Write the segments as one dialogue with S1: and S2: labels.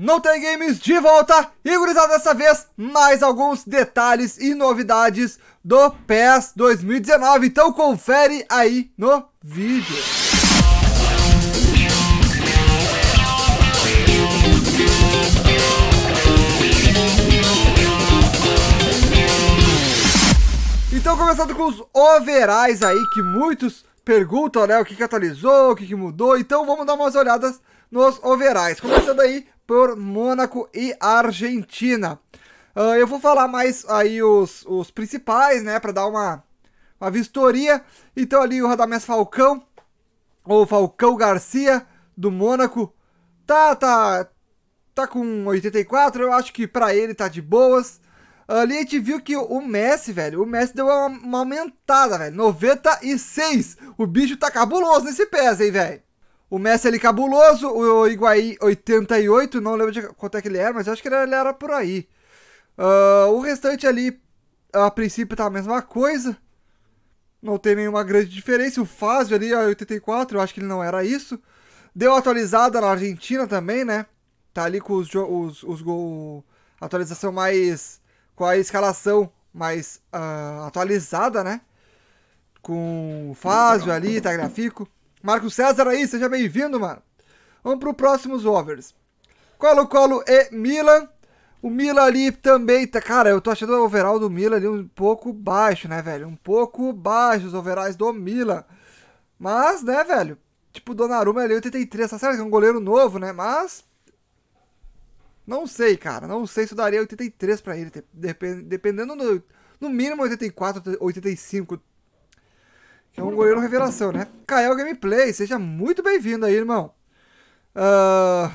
S1: Não tem games de volta e gurizada dessa vez mais alguns detalhes e novidades do PES 2019. Então confere aí no vídeo. Então começando com os overais aí que muitos perguntam, né, o que, que atualizou, o que, que mudou. Então vamos dar umas olhadas nos overais. Começando aí por Mônaco e Argentina. Uh, eu vou falar mais aí os, os principais, né, para dar uma, uma vistoria. Então ali o Radamés Falcão, ou Falcão Garcia, do Mônaco, tá, tá, tá com 84, eu acho que para ele tá de boas. Ali a gente viu que o Messi, velho, o Messi deu uma, uma aumentada, velho, 96. O bicho tá cabuloso nesse pés, hein, velho. O Messi ali cabuloso, o Higuaí 88, não lembro de quanto é que ele era, mas acho que ele era, por aí. Uh, o restante ali, a princípio tá a mesma coisa. Não tem nenhuma grande diferença. O Fazio ali, ó, 84, eu acho que ele não era isso. Deu atualizada na Argentina também, né? Tá ali com os, os, os gols... Atualização mais... Com a escalação mais uh, atualizada, né? Com o Fazio ali, tá gráfico. Marco César aí, seja bem-vindo, mano. Vamos para os próximos overs. Colo-Colo e Milan. O Milan ali também tá... Cara, eu tô achando o overall do Milan ali um pouco baixo, né, velho? Um pouco baixo os overalls do Milan. Mas, né, velho? Tipo, Donnarumma ali 83. Tá certo que é um goleiro novo, né? Mas... Não sei, cara. Não sei se eu daria 83 pra ele. Dependendo do... No mínimo 84, 85. É um goleiro revelação, né? Kael Gameplay, seja muito bem-vindo aí, irmão. Uh, ah,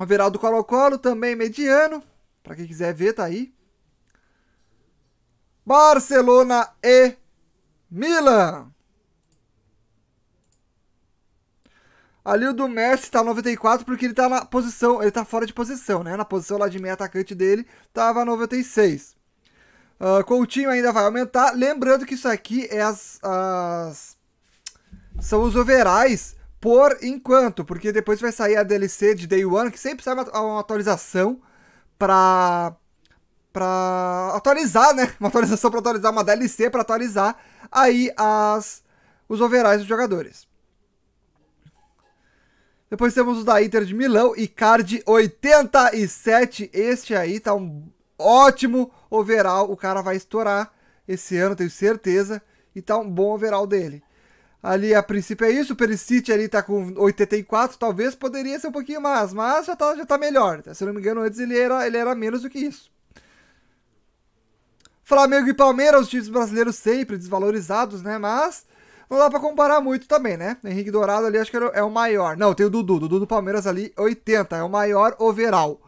S1: o Veraldo Colo-Colo, também mediano. Pra quem quiser ver, tá aí. Barcelona e Milan. Ali o do Messi tá 94 porque ele tá na posição, ele tá fora de posição, né? Na posição lá de meia atacante dele, tava 96. Uh, Coutinho ainda vai aumentar. Lembrando que isso aqui é as, as... são os overais por enquanto, porque depois vai sair a DLC de Day One, que sempre sai uma, uma atualização para para atualizar, né? Uma atualização para atualizar, uma DLC para atualizar aí as os overais dos jogadores. Depois temos o da Inter de Milão e card 87. Este aí tá um ótimo overall, o cara vai estourar esse ano, tenho certeza, e tá um bom overall dele. Ali, a princípio é isso, o Perisic ali tá com 84, talvez poderia ser um pouquinho mais, mas já tá, já tá melhor. Né? Se eu não me engano, antes ele era, ele era menos do que isso. Flamengo e Palmeiras, os times brasileiros sempre desvalorizados, né? Mas não dá pra comparar muito também, né? Henrique Dourado ali acho que é o maior. Não, tem o Dudu. Dudu do Palmeiras ali, 80. É o maior overall.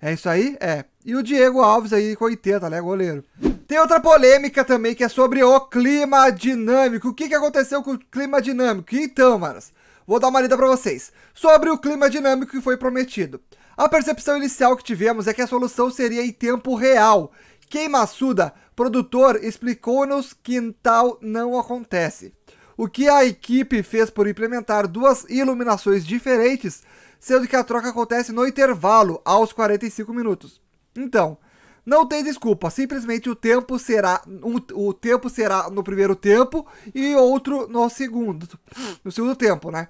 S1: É isso aí? É. E o Diego Alves aí com 80, né, goleiro. Tem outra polêmica também que é sobre o clima dinâmico. O que, que aconteceu com o clima dinâmico? Então, manos, vou dar uma lida para vocês. Sobre o clima dinâmico que foi prometido. A percepção inicial que tivemos é que a solução seria em tempo real. Queimaçuda, produtor, explicou-nos que tal não acontece o que a equipe fez por implementar duas iluminações diferentes, sendo que a troca acontece no intervalo, aos 45 minutos. Então, não tem desculpa, simplesmente o tempo será um, o tempo será no primeiro tempo e outro no segundo, no segundo tempo, né?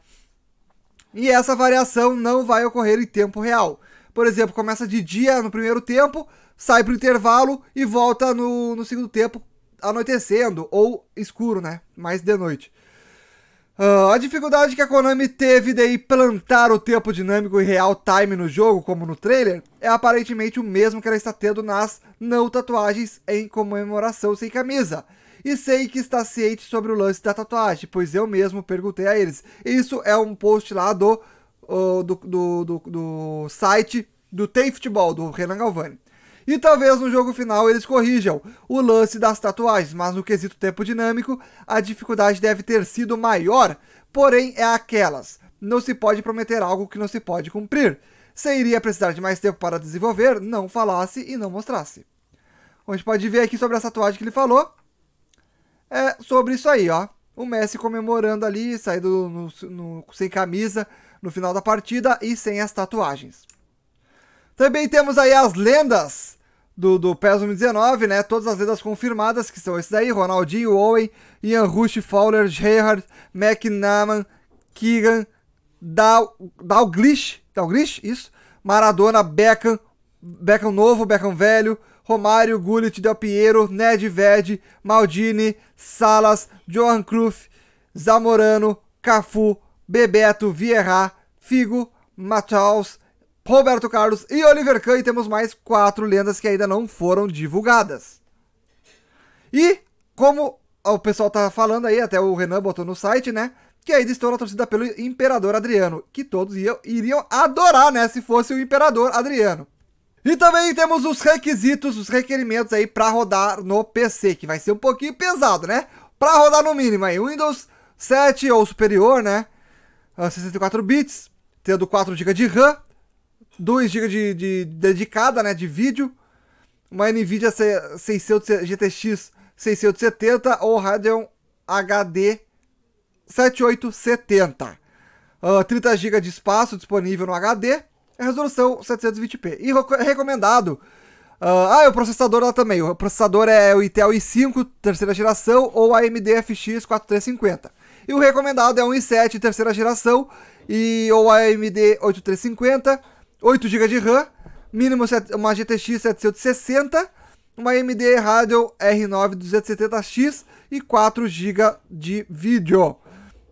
S1: E essa variação não vai ocorrer em tempo real. Por exemplo, começa de dia no primeiro tempo, sai para o intervalo e volta no, no segundo tempo anoitecendo ou escuro, né? Mais de noite. Uh, a dificuldade que a Konami teve de implantar o tempo dinâmico e real time no jogo, como no trailer, é aparentemente o mesmo que ela está tendo nas não tatuagens em comemoração sem camisa. E sei que está ciente sobre o lance da tatuagem, pois eu mesmo perguntei a eles. Isso é um post lá do, uh, do, do, do, do site do Tem Futebol, do Renan Galvani. E talvez no jogo final eles corrijam o lance das tatuagens, mas no quesito tempo dinâmico, a dificuldade deve ter sido maior, porém é aquelas. Não se pode prometer algo que não se pode cumprir. Se iria precisar de mais tempo para desenvolver, não falasse e não mostrasse. A gente pode ver aqui sobre a tatuagem que ele falou. É sobre isso aí, ó. O Messi comemorando ali, saindo no, no, sem camisa no final da partida e sem as tatuagens. Também temos aí as lendas do, do PES 2019, né? Todas as lendas confirmadas, que são esses aí: Ronaldinho, Owen, Ian Rush, Fowler, Gerhard, McNaman, Keegan, Dal, Dalglish, Dalglish, isso, Maradona, Beckham, Beckham novo, Beckham velho, Romário, Gullit, Del Piero, Ned Ved, Maldini, Salas, Johan Cruyff, Zamorano, Cafu, Bebeto, Vieira, Figo, Matthaus, Roberto Carlos e Oliver Kahn. E temos mais quatro lendas que ainda não foram divulgadas. E como o pessoal tá falando aí, até o Renan botou no site, né? Que ainda estou na torcida pelo Imperador Adriano, que todos iriam adorar, né? Se fosse o Imperador Adriano. E também temos os requisitos, os requerimentos aí para rodar no PC, que vai ser um pouquinho pesado, né? Para rodar no mínimo aí, Windows 7 ou superior, né? 64 ah, bits, tendo 4 GB de RAM, 2 GB de, de, dedicada, né, de vídeo, uma NVIDIA 600, GTX 670 ou Radeon HD 7870. Uh, 30 GB de espaço disponível no HD, resolução 720p. E é recomendado. Uh, ah, e o processador lá também. O processador é o Intel i5, terceira geração, ou AMD FX 4350. E o recomendado é um i7, terceira geração, e, ou AMD 8350 8 GB de RAM, mínimo uma GTX 760, uma AMD Radeon R9 270X e 4 GB de vídeo.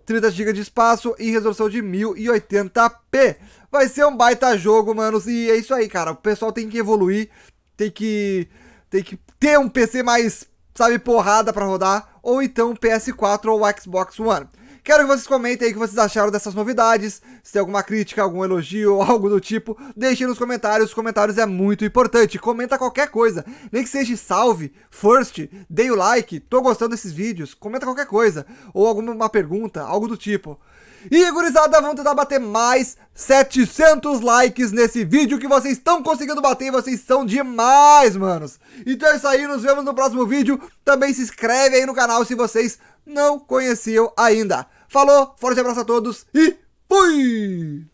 S1: 30 GB de espaço e resolução de 1080p. Vai ser um baita jogo, manos. E é isso aí, cara. O pessoal tem que evoluir, tem que tem que ter um PC mais, sabe, porrada para rodar, ou então PS4 ou Xbox One. Quero que vocês comentem aí o que vocês acharam dessas novidades. Se tem alguma crítica, algum elogio, algo do tipo, deixem nos comentários. Os comentários é muito importante. Comenta qualquer coisa. Nem que seja salve, first, dei o like, tô gostando desses vídeos. Comenta qualquer coisa. Ou alguma pergunta, algo do tipo. E, gurizada, vamos tentar bater mais 700 likes nesse vídeo que vocês estão conseguindo bater e vocês são demais, manos. Então é isso aí, nos vemos no próximo vídeo. Também se inscreve aí no canal se vocês não conheciam ainda. Falou, forte abraço a todos e fui!